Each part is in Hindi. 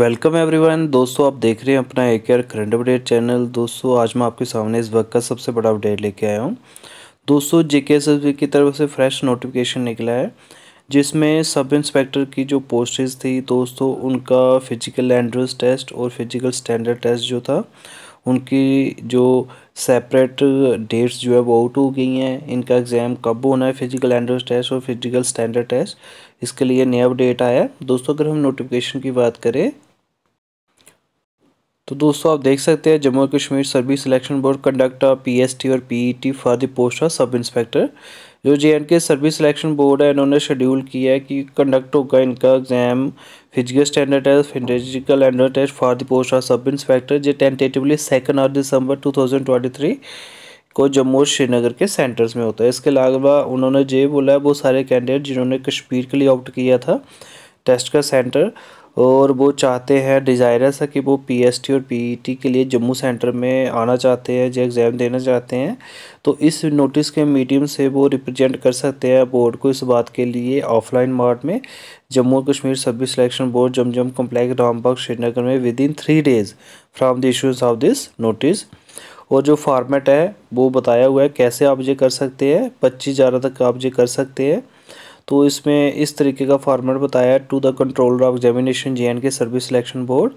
वेलकम एवरीवन दोस्तों आप देख रहे हैं अपना एक एयर करंट अपडेट चैनल दोस्तों आज मैं आपके सामने इस वक्त का सबसे बड़ा अपडेट लेके आया हूँ दोस्तों जे के की तरफ से फ्रेश नोटिफिकेशन निकला है जिसमें सब इंस्पेक्टर की जो पोस्टेज थी दोस्तों उनका फिजिकल एंड्रेंस टेस्ट और फिजिकल स्टैंडर्ड टेस्ट जो था उनकी जो सेपरेट डेट्स जो है वो आउट हो गई हैं इनका एग्ज़ाम कब होना है फिजिकल एंड्रेस टेस्ट और फिजिकल स्टैंडर्ड टेस्ट इसके लिए नया अपडेट आया है दोस्तों अगर हम नोटिफिकेशन की बात करें तो दोस्तों आप देख सकते हैं Jammu Kashmir service selection board conduct P S T और P E T for the post of sub inspector जो J and K service selection board है इन्होंने शेड्यूल किया है कि कंडक्ट होगा इनका exam physical standard test physical endurance test for the post of sub inspector जो tentatively second of December two thousand twenty three को जम्मू और श्रीनगर के सेंटर्स में होता है इसके अलावा उन्होंने जे बोला है वो सारे कैंडिडेट जिन्होंने कश्मीर के लिए ऑप्ट किया था टेस्ट का सेंटर और वो चाहते हैं डिज़ायरस है कि वो पीएसटी और पीईटी e के लिए जम्मू सेंटर में आना चाहते हैं जो एग्ज़ाम देना चाहते हैं तो इस नोटिस के मीडियम से वो रिप्रेजेंट कर सकते हैं बोर्ड को इस बात के लिए ऑफलाइन मार्ट में जम्मू और कश्मीर सर्विस सिलेक्शन बोर्ड जम जम कम्प्लेक्स रामबाग श्रीनगर में with in three days from the issues of this notice और जो फॉर्मेट है वो बताया हुआ है कैसे आप ये कर सकते हैं पच्चीस हज़ार तक आप ये कर सकते हैं तो इसमें इस तरीके का फॉर्मेट बताया to the controller of examination J K service selection board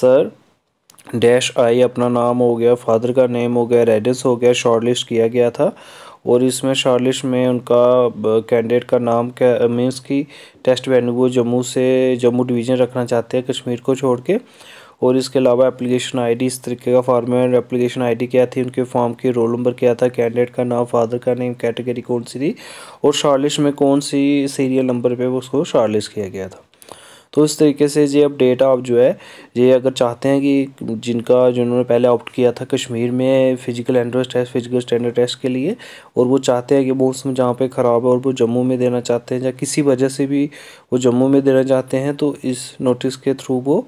sir dash I अपना नाम हो गया फादर का नेम हो गया रेडिस हो गया शॉर्टलिस्ट किया गया था और इसमें शॉर्टलिस्ट में उनका कैंडिडेट का नाम क्या मीन्स की टेस्ट वेन्यू वो जम्मू से जम्मू डिवीज़न रखना चाहते हैं कश्मीर को छोड़ के और इसके अलावा एप्लीकेशन आईडी इस तरीके का फॉर्मेट एप्लीकेशन आईडी क्या थी उनके फॉर्म की रोल नंबर क्या था कैंडिडेट का नाम फादर का नेम कैटेगरी कौन सी थी और शॉर्टलिस्ट में कौन सी सीरियल नंबर पर उसको शॉर्टलिस्ट किया गया था तो इस तरीके से ये अब डेटा आप जो है ये अगर चाहते हैं कि जिनका जिन्होंने पहले ऑप्ट किया था कश्मीर में physical entrance test physical standard test के लिए और वो चाहते हैं कि मौसम जहाँ पर ख़राब है और वो जम्मू में देना चाहते हैं या किसी वजह से भी वो जम्मू में देना चाहते हैं तो इस नोटिस के थ्रू वो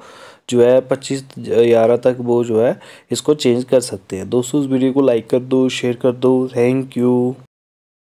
जो है पच्चीस ग्यारह तक वो जो है इसको चेंज कर सकते हैं दोस्तों इस वीडियो को लाइक कर दो शेयर कर दो थैंक यू